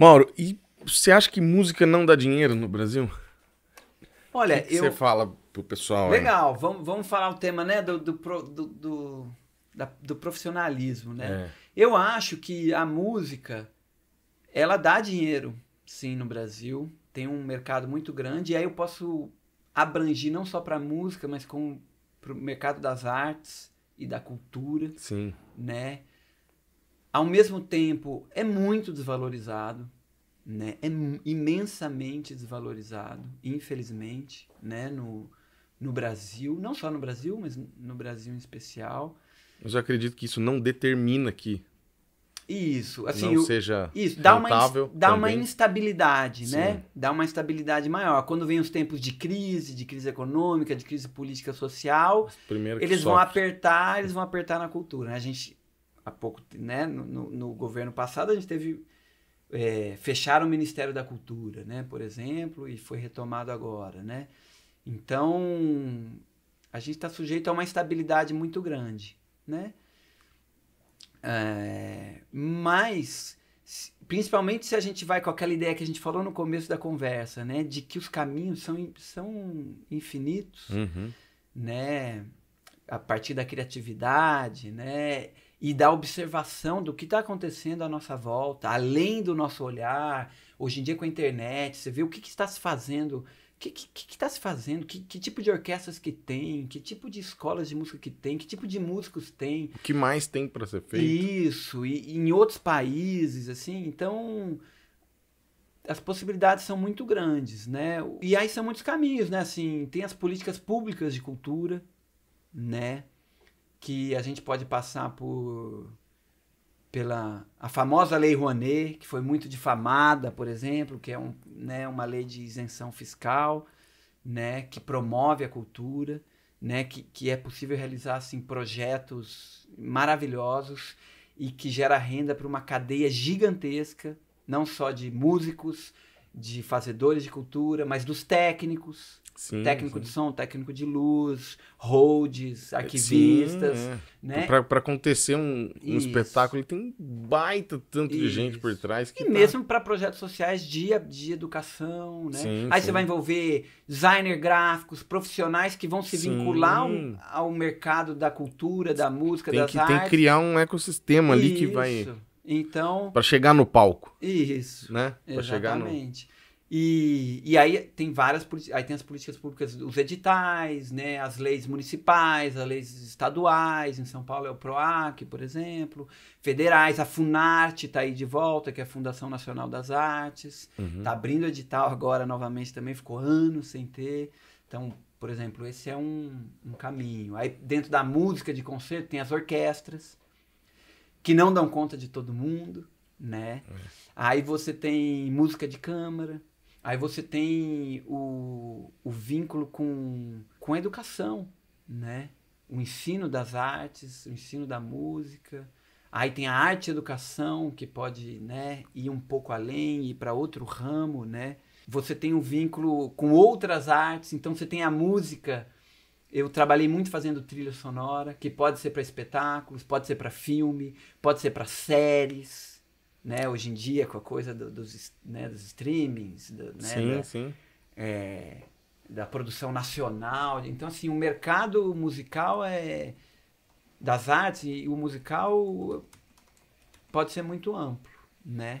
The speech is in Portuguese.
Mauro, e você acha que música não dá dinheiro no Brasil? Olha, que eu... você fala pro pessoal. Legal, vamos, vamos falar o tema, né, do, do, do, do, da, do profissionalismo, né? É. Eu acho que a música, ela dá dinheiro, sim, no Brasil. Tem um mercado muito grande, e aí eu posso abranger não só para música, mas com o mercado das artes e da cultura. Sim. Né? ao mesmo tempo é muito desvalorizado, né? É imensamente desvalorizado, infelizmente, né? No, no Brasil, não só no Brasil, mas no Brasil em especial. Mas eu acredito que isso não determina que isso, assim, não seja isso dá uma dá uma instabilidade, né? Sim. né? Dá uma instabilidade maior. Quando vem os tempos de crise, de crise econômica, de crise política social, eles sofre. vão apertar, eles vão apertar na cultura. Né? A gente há pouco, né, no, no governo passado a gente teve é, fecharam o Ministério da Cultura, né, por exemplo, e foi retomado agora, né? Então a gente está sujeito a uma instabilidade muito grande, né? É, mas principalmente se a gente vai com aquela ideia que a gente falou no começo da conversa, né, de que os caminhos são, são infinitos, uhum. né, a partir da criatividade, né, e da observação do que está acontecendo à nossa volta, além do nosso olhar. Hoje em dia com a internet, você vê o que, que está se fazendo, o que está que, que, que tá se fazendo, que, que tipo de orquestras que tem, que tipo de escolas de música que tem, que tipo de músicos tem. O que mais tem para ser feito. Isso, e, e em outros países, assim, então as possibilidades são muito grandes, né? E aí são muitos caminhos, né? Assim, tem as políticas públicas de cultura, né? que a gente pode passar por pela a famosa lei Rouanet, que foi muito difamada, por exemplo, que é um, né, uma lei de isenção fiscal, né, que promove a cultura, né, que, que é possível realizar assim, projetos maravilhosos e que gera renda para uma cadeia gigantesca, não só de músicos, de fazedores de cultura, mas dos técnicos. Sim, técnico sim. de som, técnico de luz, holds, é, arquivistas, sim, é. né? Para acontecer um, um espetáculo, tem baita tanto Isso. de gente por trás. e tá... mesmo para projetos sociais de, de educação, né? Aí você vai envolver designer gráficos, profissionais que vão se vincular ao, ao mercado da cultura, da música, tem das que, artes. Tem que criar um ecossistema ali que vai então. Para chegar no palco. Isso. Né? Pra exatamente. No... E, e aí tem várias aí tem as políticas públicas, os editais, né, as leis municipais, as leis estaduais, em São Paulo é o PROAC, por exemplo, federais, a FUNARTE está aí de volta, que é a Fundação Nacional das Artes, está uhum. Tá abrindo edital agora novamente também, ficou anos sem ter. Então, por exemplo, esse é um, um caminho. Aí dentro da música de concerto tem as orquestras, que não dão conta de todo mundo, né? É. Aí você tem música de câmara, aí você tem o, o vínculo com, com a educação, né? O ensino das artes, o ensino da música. Aí tem a arte educação, que pode né, ir um pouco além, ir para outro ramo, né? Você tem um vínculo com outras artes, então você tem a música eu trabalhei muito fazendo trilha sonora, que pode ser para espetáculos, pode ser para filme, pode ser para séries, né? Hoje em dia com a coisa do, dos, né, dos streamings, do, né, sim, da, sim. É, da produção nacional. Então assim, o mercado musical é das artes e o musical pode ser muito amplo, né?